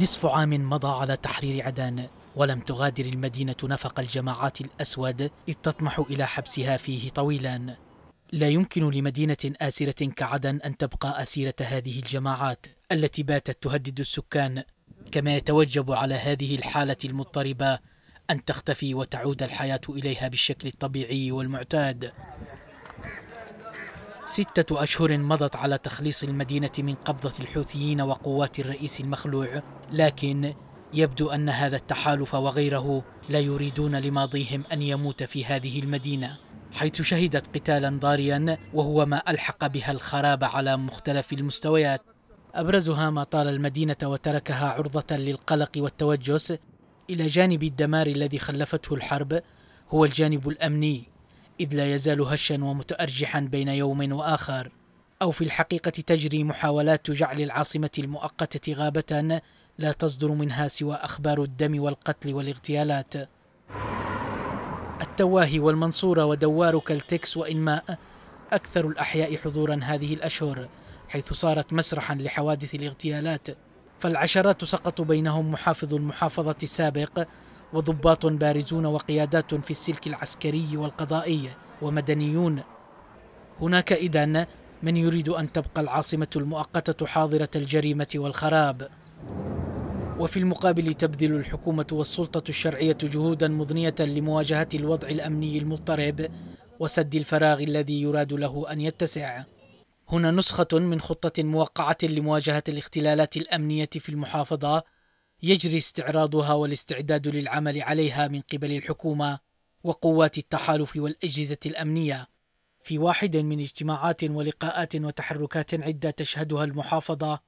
نصف عام مضى على تحرير عدن ولم تغادر المدينة نفق الجماعات الأسود إذ تطمح إلى حبسها فيه طويلا لا يمكن لمدينة آسرة كعدن أن تبقى أسيرة هذه الجماعات التي باتت تهدد السكان كما يتوجب على هذه الحالة المضطربة أن تختفي وتعود الحياة إليها بالشكل الطبيعي والمعتاد ستة أشهر مضت على تخليص المدينة من قبضة الحوثيين وقوات الرئيس المخلوع لكن يبدو أن هذا التحالف وغيره لا يريدون لماضيهم أن يموت في هذه المدينة حيث شهدت قتالا ضاريا وهو ما ألحق بها الخراب على مختلف المستويات أبرزها ما طال المدينة وتركها عرضة للقلق والتوجس إلى جانب الدمار الذي خلفته الحرب هو الجانب الأمني إذ لا يزال هشا ومتأرجحا بين يوم وآخر أو في الحقيقة تجري محاولات جعل العاصمة المؤقتة غابة لا تصدر منها سوى أخبار الدم والقتل والاغتيالات التواهي والمنصورة ودوار كالتكس وإنماء أكثر الأحياء حضورا هذه الأشهر حيث صارت مسرحا لحوادث الاغتيالات فالعشرات سقطوا بينهم محافظ المحافظة السابق وضباط بارزون وقيادات في السلك العسكري والقضائي ومدنيون هناك إذن من يريد أن تبقى العاصمة المؤقتة حاضرة الجريمة والخراب وفي المقابل تبذل الحكومة والسلطة الشرعية جهودا مضنية لمواجهة الوضع الأمني المضطرب وسد الفراغ الذي يراد له أن يتسع هنا نسخة من خطة موقعة لمواجهة الاختلالات الأمنية في المحافظة يجري استعراضها والاستعداد للعمل عليها من قبل الحكومه وقوات التحالف والاجهزه الامنيه في واحد من اجتماعات ولقاءات وتحركات عده تشهدها المحافظه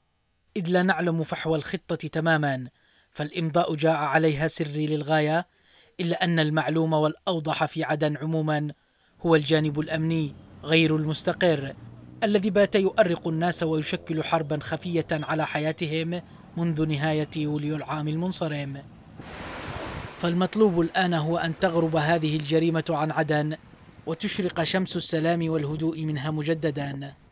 اذ لا نعلم فحوى الخطه تماما فالامضاء جاء عليها سري للغايه الا ان المعلوم والاوضح في عدن عموما هو الجانب الامني غير المستقر الذي بات يؤرق الناس ويشكل حربا خفية على حياتهم منذ نهاية يوليو العام المنصرم فالمطلوب الآن هو أن تغرب هذه الجريمة عن عدن وتشرق شمس السلام والهدوء منها مجددا